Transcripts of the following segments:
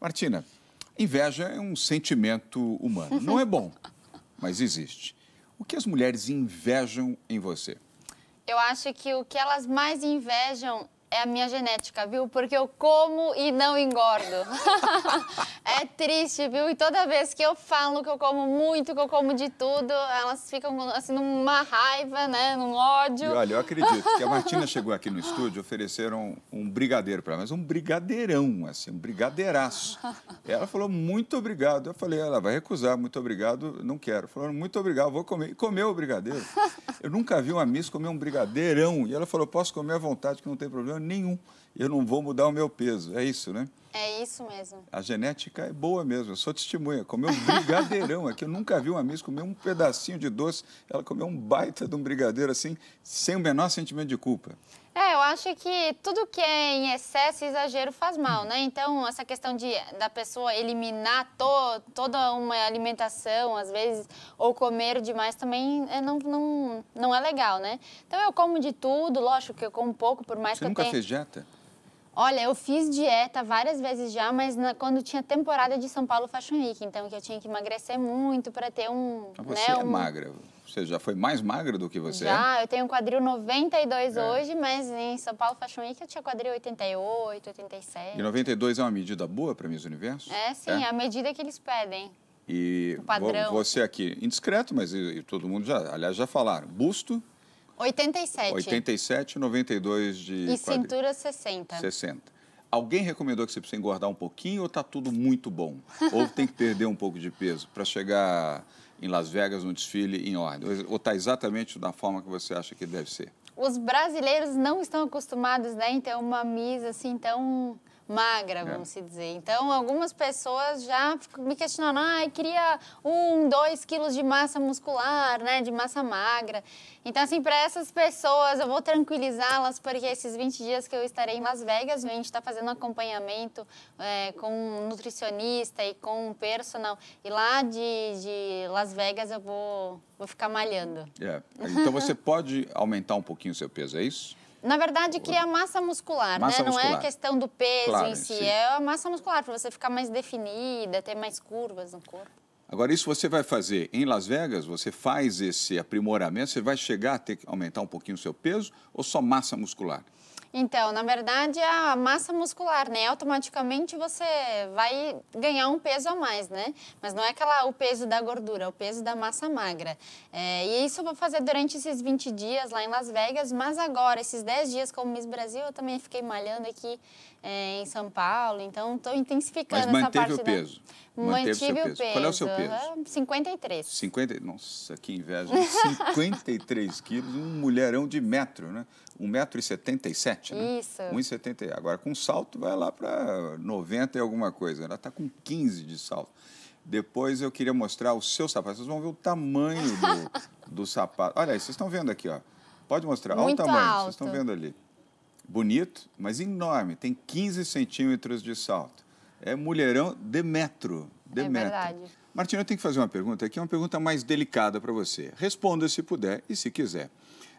Martina, inveja é um sentimento humano. Não é bom, mas existe. O que as mulheres invejam em você? Eu acho que o que elas mais invejam é a minha genética, viu? Porque eu como e não engordo. é triste, viu? E toda vez que eu falo que eu como muito, que eu como de tudo, elas ficam assim numa raiva, né? Num ódio. E olha, eu acredito que a Martina chegou aqui no estúdio, ofereceram um brigadeiro para ela, mas um brigadeirão, assim, um brigadeiraço. Ela falou muito obrigado. Eu falei, ela vai recusar, muito obrigado, não quero. Falou muito obrigado, vou comer. E comeu o brigadeiro. Eu nunca vi uma miss comer um brigadeirão. E ela falou, posso comer à vontade, que não tem problema nenhum. Eu não vou mudar o meu peso. É isso, né? É isso mesmo. A genética é boa mesmo, eu sou testemunha. Comeu um brigadeirão aqui, eu nunca vi uma miss comer um pedacinho de doce, ela comeu um baita de um brigadeiro assim, sem o menor sentimento de culpa. É, eu acho que tudo que é em excesso e exagero faz mal, né? Então, essa questão de, da pessoa eliminar to, toda uma alimentação, às vezes, ou comer demais também é, não, não, não é legal, né? Então, eu como de tudo, lógico que eu como pouco, por mais Você que eu tenha... Você nunca fez dieta? Olha, eu fiz dieta várias vezes já, mas na, quando tinha temporada de São Paulo Fashion Week, então que eu tinha que emagrecer muito para ter um. Né, você né, é um... magra. Você já foi mais magra do que você já, é? eu tenho quadril 92 é. hoje, mas em São Paulo Fashion Week eu tinha quadril 88, 87. E 92 é uma medida boa para Miss Universo? É, sim, é? é. a medida que eles pedem. E o padrão. você aqui, indiscreto, mas e, e todo mundo já, aliás, já falaram. Busto, 87. 87, 92 de. E quadril. cintura 60. 60. Alguém recomendou que você precisa engordar um pouquinho ou está tudo muito bom? Ou tem que perder um pouco de peso para chegar em Las Vegas no desfile em ordem? Ou está exatamente da forma que você acha que deve ser? Os brasileiros não estão acostumados, né, em ter uma misa assim tão magra, vamos é. se dizer. Então, algumas pessoas já me questionam, ah, queria um, dois quilos de massa muscular, né, de massa magra. Então, assim, para essas pessoas, eu vou tranquilizá-las, porque esses 20 dias que eu estarei em Las Vegas, a gente está fazendo acompanhamento é, com um nutricionista e com um personal. E lá de, de Las Vegas eu vou, vou ficar malhando. É. Então, você pode aumentar um pouquinho o seu peso, é isso? Na verdade, que é a massa muscular, massa né? Muscular. Não é questão do peso claro, em si, sim. é a massa muscular, para você ficar mais definida, ter mais curvas no corpo. Agora, isso você vai fazer em Las Vegas, você faz esse aprimoramento, você vai chegar a ter que aumentar um pouquinho o seu peso ou só massa muscular? Então, na verdade, é a massa muscular, né? Automaticamente você vai ganhar um peso a mais, né? Mas não é aquela, o peso da gordura, é o peso da massa magra. É, e isso eu vou fazer durante esses 20 dias lá em Las Vegas, mas agora, esses 10 dias como Miss Brasil, eu também fiquei malhando aqui é, em São Paulo, então estou intensificando mas essa parte. Mas manteve o peso? Da... Manteve Mantive o peso. peso. Qual é o seu peso? Uhum, 53. 50... Nossa, que inveja. 53 quilos, um mulherão de metro, né? 1,77m, né? Isso. 1,70m. Agora, com salto, vai lá para 90 e alguma coisa. Ela está com 15 de salto. Depois eu queria mostrar o seu sapato. Vocês vão ver o tamanho do, do sapato. Olha aí, vocês estão vendo aqui, ó. Pode mostrar. Muito Olha o tamanho, alto. vocês estão vendo ali. Bonito, mas enorme. Tem 15 centímetros de salto. É mulherão de metro. De é metro. verdade. Martina, eu tenho que fazer uma pergunta aqui, é uma pergunta mais delicada para você. Responda se puder e se quiser.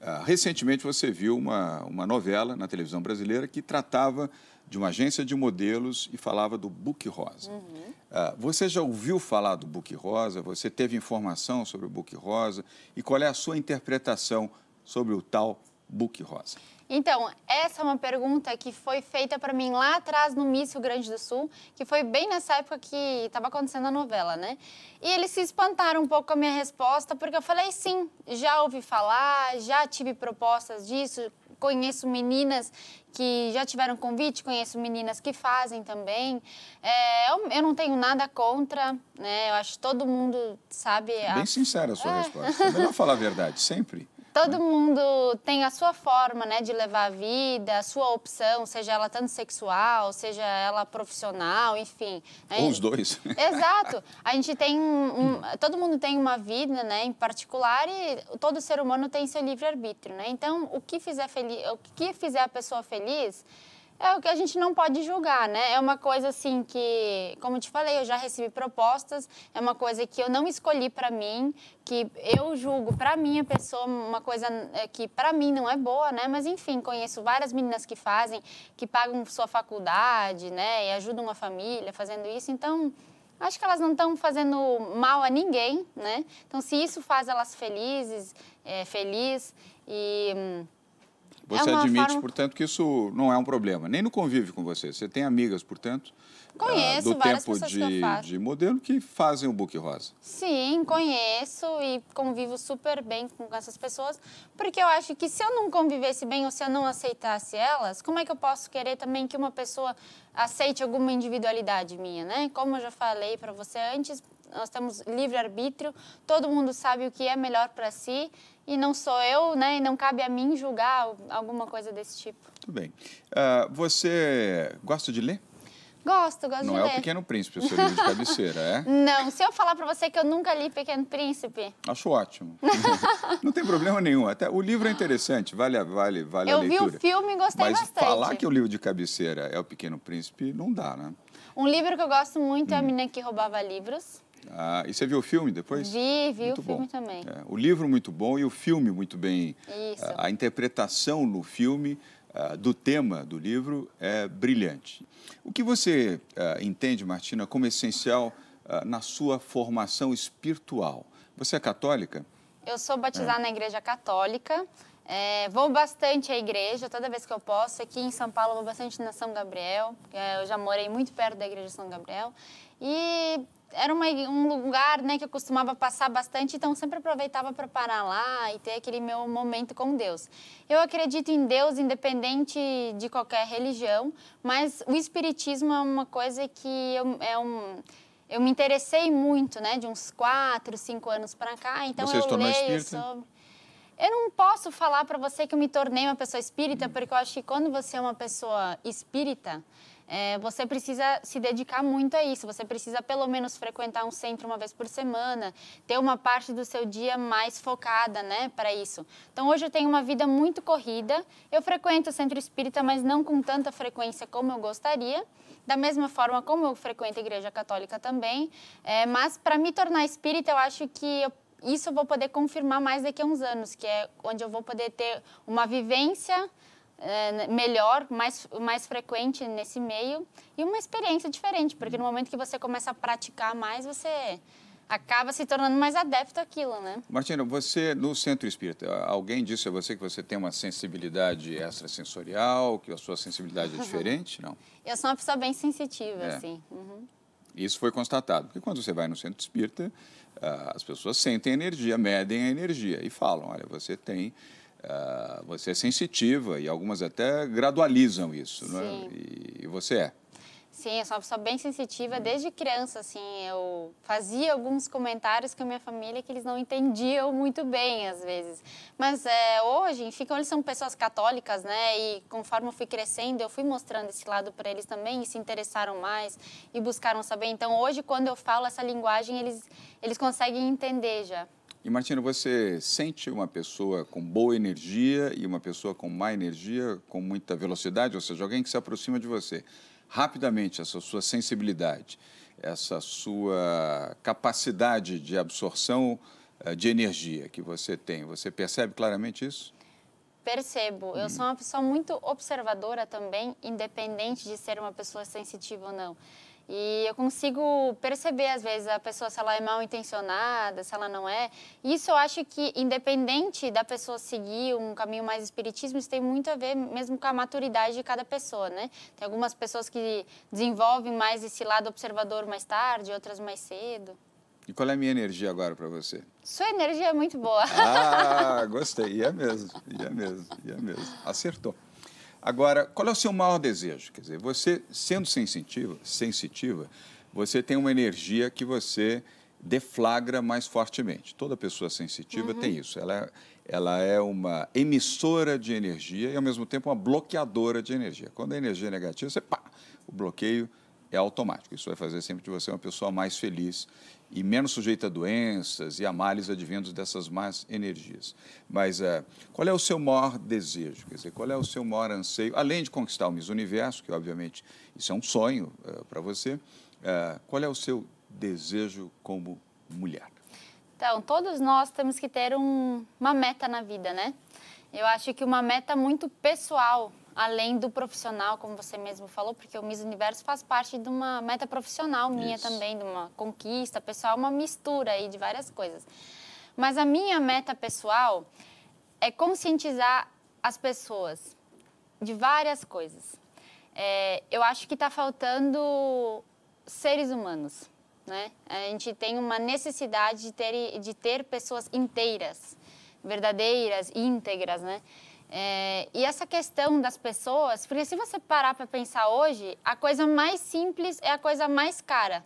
Ah, recentemente você viu uma, uma novela na televisão brasileira que tratava de uma agência de modelos e falava do Book Rosa. Uhum. Ah, você já ouviu falar do Book Rosa? Você teve informação sobre o Book Rosa? E qual é a sua interpretação sobre o tal Book Rosa? Então, essa é uma pergunta que foi feita para mim lá atrás no Miss Rio Grande do Sul, que foi bem nessa época que estava acontecendo a novela, né? E eles se espantaram um pouco com a minha resposta, porque eu falei sim, já ouvi falar, já tive propostas disso, conheço meninas que já tiveram convite, conheço meninas que fazem também. É, eu, eu, não tenho nada contra, né? Eu acho que todo mundo sabe. A... Bem sincera a sua é. resposta. É melhor falar a verdade, sempre. Todo mundo tem a sua forma, né, de levar a vida, a sua opção, seja ela tanto sexual, seja ela profissional, enfim. Né? Ou os dois. Exato. A gente tem um, todo mundo tem uma vida, né, em particular e todo ser humano tem seu livre arbítrio, né? Então, o que fizer feliz, o que fizer a pessoa feliz, é o que a gente não pode julgar, né? É uma coisa assim que, como eu te falei, eu já recebi propostas, é uma coisa que eu não escolhi para mim, que eu julgo para mim a pessoa uma coisa é, que para mim não é boa, né? Mas enfim, conheço várias meninas que fazem, que pagam sua faculdade, né, e ajudam uma família fazendo isso. Então, acho que elas não estão fazendo mal a ninguém, né? Então, se isso faz elas felizes, é, feliz e hum, é você é admite, forma... portanto, que isso não é um problema, nem no convívio com você. Você tem amigas, portanto, ah, conheço do tempo de, de modelo que fazem o book rosa. Sim, conheço e convivo super bem com essas pessoas, porque eu acho que se eu não convivesse bem ou se eu não aceitasse elas, como é que eu posso querer também que uma pessoa aceite alguma individualidade minha, né? Como eu já falei para você antes, nós temos livre arbítrio, todo mundo sabe o que é melhor para si e não sou eu, né? E não cabe a mim julgar alguma coisa desse tipo. Tudo bem. Uh, você gosta de ler? Gosto, gosto não de é ler. Não é o Pequeno Príncipe, o seu livro de cabeceira, é? Não, se eu falar para você que eu nunca li Pequeno Príncipe... Acho ótimo. não tem problema nenhum. Até o livro é interessante, vale, vale, vale a leitura. Eu vi o filme e gostei Mas bastante. Mas falar que o livro de cabeceira é o Pequeno Príncipe, não dá, né? Um livro que eu gosto muito hum. é A hum. Menina que Roubava Livros. Ah, e você viu o filme depois? Vi, vi muito o bom. filme também. É, o livro muito bom e o filme muito bem. Isso. A, ah, a interpretação no filme uh, do tema do livro é brilhante. O que você uh, entende, Martina, como essencial uh, na sua formação espiritual? Você é católica? Eu sou batizada é. na Igreja Católica. É, vou bastante à igreja, toda vez que eu posso. Aqui em São Paulo, vou bastante na São Gabriel. eu já morei muito perto da Igreja São Gabriel. E era uma, um lugar né, que eu costumava passar bastante, então sempre aproveitava para parar lá e ter aquele meu momento com Deus. Eu acredito em Deus independente de qualquer religião, mas o Espiritismo é uma coisa que eu, é um, eu me interessei muito, né, de uns 4, 5 anos para cá, então Você eu leio espírita? sobre... Eu não posso falar para você que eu me tornei uma pessoa espírita, hum. porque eu acho que quando você é uma pessoa espírita, é, você precisa se dedicar muito a isso. Você precisa pelo menos frequentar um centro uma vez por semana, ter uma parte do seu dia mais focada, né, para isso. Então hoje eu tenho uma vida muito corrida. Eu frequento o centro espírita, mas não com tanta frequência como eu gostaria. Da mesma forma como eu frequento a igreja católica também. É, mas para me tornar espírita, eu acho que eu isso eu vou poder confirmar mais daqui a uns anos, que é onde eu vou poder ter uma vivência é, né, melhor, mais, mais frequente nesse meio e uma experiência diferente, porque no momento que você começa a praticar mais, você acaba se tornando mais adepto àquilo, né? Martina, você no centro espírita, alguém disse a você que você tem uma sensibilidade extrasensorial, que a sua sensibilidade é diferente, não? Eu sou uma pessoa bem sensitiva, é. assim. Uhum. Isso foi constatado, porque quando você vai no centro espírita, ah, as pessoas sentem energia, medem a energia e falam, olha, você tem ah, você é sensitiva e algumas até gradualizam isso, Sim. não é? E, e você é. Sim, eu sou uma pessoa bem sensitiva desde criança, assim, eu fazia alguns comentários com a minha família que eles não entendiam muito bem, às vezes. Mas é, hoje, enfim, como eles são pessoas católicas, né, e conforme eu fui crescendo, eu fui mostrando esse lado para eles também e se interessaram mais e buscaram saber. Então, hoje, quando eu falo essa linguagem, eles, eles conseguem entender já. E Martina, você sente uma pessoa com boa energia e uma pessoa com má energia, com muita velocidade, ou seja, alguém que se aproxima de você. Rapidamente, essa sua sensibilidade, essa sua capacidade de absorção eh, de energia que você tem, você percebe claramente isso? Percebo. Eu sou uma pessoa muito observadora também, independente de ser uma pessoa sensitiva ou não. E eu consigo perceber, às vezes, a pessoa se ela é mal intencionada, se ela não é. Isso eu acho que, independente da pessoa seguir um caminho mais espiritismo, isso tem muito a ver mesmo com a maturidade de cada pessoa, né? Tem algumas pessoas que desenvolvem mais esse lado observador mais tarde, outras mais cedo. E qual é a minha energia agora para você? Sua energia é muito boa. Ah, gostei. E é mesmo, e é mesmo, e é mesmo. Acertou. Agora, qual é o seu maior desejo? Quer dizer, você sendo sensitiva, sensitiva, você tem uma energia que você deflagra mais fortemente. Toda pessoa sensitiva uhum. tem isso. Ela, é, ela é uma emissora de energia e, ao mesmo tempo, uma bloqueadora de energia. Quando a energia é negativa, você pá, o bloqueio é automático. Isso vai fazer sempre de você uma pessoa mais feliz e menos sujeita a doenças e a males advindos dessas más energias. Mas uh, qual é o seu maior desejo? Quer dizer, qual é o seu maior anseio? Além de conquistar o Miss Universo, que obviamente isso é um sonho uh, eh, para você, uh, qual é o seu desejo como mulher? Então, todos nós temos que ter um, uma meta na vida, né? Eu acho que uma meta muito pessoal além do profissional, como você mesmo falou, porque o Miss Universo faz parte de uma meta profissional minha Isso. também, de uma conquista pessoal, uma mistura aí de várias coisas. Mas a minha meta pessoal é conscientizar as pessoas de várias coisas. É, eu acho que está faltando seres humanos, né? A gente tem uma necessidade de ter, de ter pessoas inteiras, verdadeiras, íntegras, né? É, e essa questão das pessoas, porque se você parar para pensar hoje, a coisa mais simples é a coisa mais cara.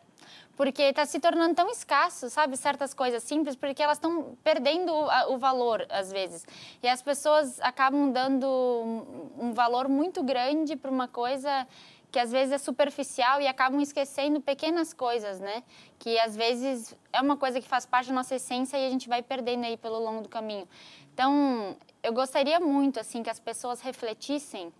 Porque está se tornando tão escasso, sabe, certas coisas simples, porque elas estão perdendo o, o, valor, às vezes. E as pessoas acabam dando um, um valor muito grande para uma coisa que às vezes é superficial e acabam esquecendo pequenas coisas, né? Que às vezes é uma coisa que faz parte da nossa essência e a gente vai perdendo aí pelo longo do caminho. Então, eu gostaria muito assim que as pessoas refletissem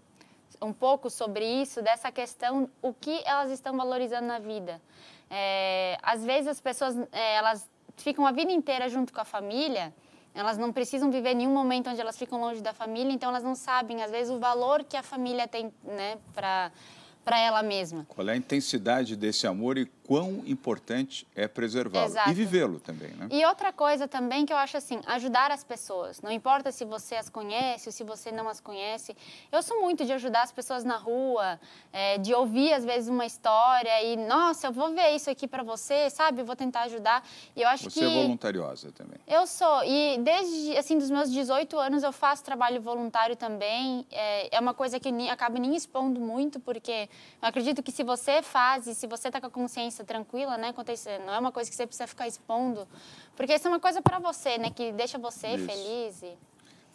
um pouco sobre isso, dessa questão, o que elas estão valorizando na vida. É, às vezes as pessoas é, elas ficam a vida inteira junto com a família, elas não precisam viver nenhum momento onde elas ficam longe da família, então elas não sabem às vezes o valor que a família tem, né, para para ela mesma. Qual é a intensidade desse amor e quão importante é preservá-lo e vivê-lo também, né? E outra coisa também que eu acho assim, ajudar as pessoas. Não importa se você as conhece ou se você não as conhece. Eu sou muito de ajudar as pessoas na rua, é, de ouvir às vezes uma história e nossa, eu vou ver isso aqui para você, sabe? Eu vou tentar ajudar. E eu acho você é que é voluntariosa também. Eu sou e desde assim dos meus 18 anos eu faço trabalho voluntário também. É, é uma coisa que eu acabo nem expondo muito porque eu acredito que se você faz e se você está com a consciência tranquila, né? Acontecer. Não é uma coisa que você precisa ficar expondo, porque isso é uma coisa para você, né? Que deixa você isso. feliz. E...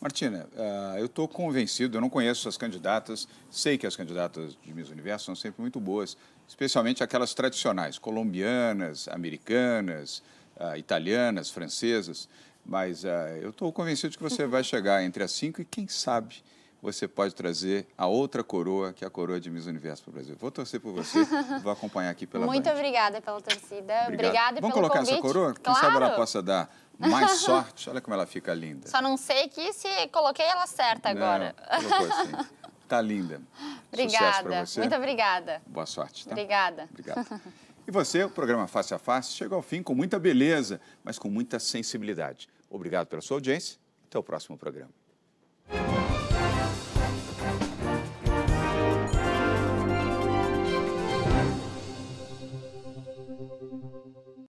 Martina, ah, eu estou convencido, eu não conheço as candidatas, sei que as candidatas de Miss Universo são sempre muito boas, especialmente aquelas tradicionais, colombianas, americanas, ah, italianas, francesas, mas ah, eu estou convencido de que você vai chegar entre as cinco e, quem sabe, você pode trazer a outra coroa, que é a coroa de Miss Universo para o Brasil. Vou torcer por você, vou acompanhar aqui pela Muito Band. obrigada pela torcida, obrigada, obrigada Vamos colocar essa coroa? Claro. Quem sabe ela possa dar mais sorte? Olha como ela fica linda. Só não sei que se coloquei ela certa agora. Está assim. Tá linda. Obrigada. Muito obrigada. Boa sorte. Tá? Obrigada. Obrigado. E você, o programa Face a Face chegou ao fim com muita beleza, mas com muita sensibilidade. Obrigado pela sua audiência. Até o próximo programa.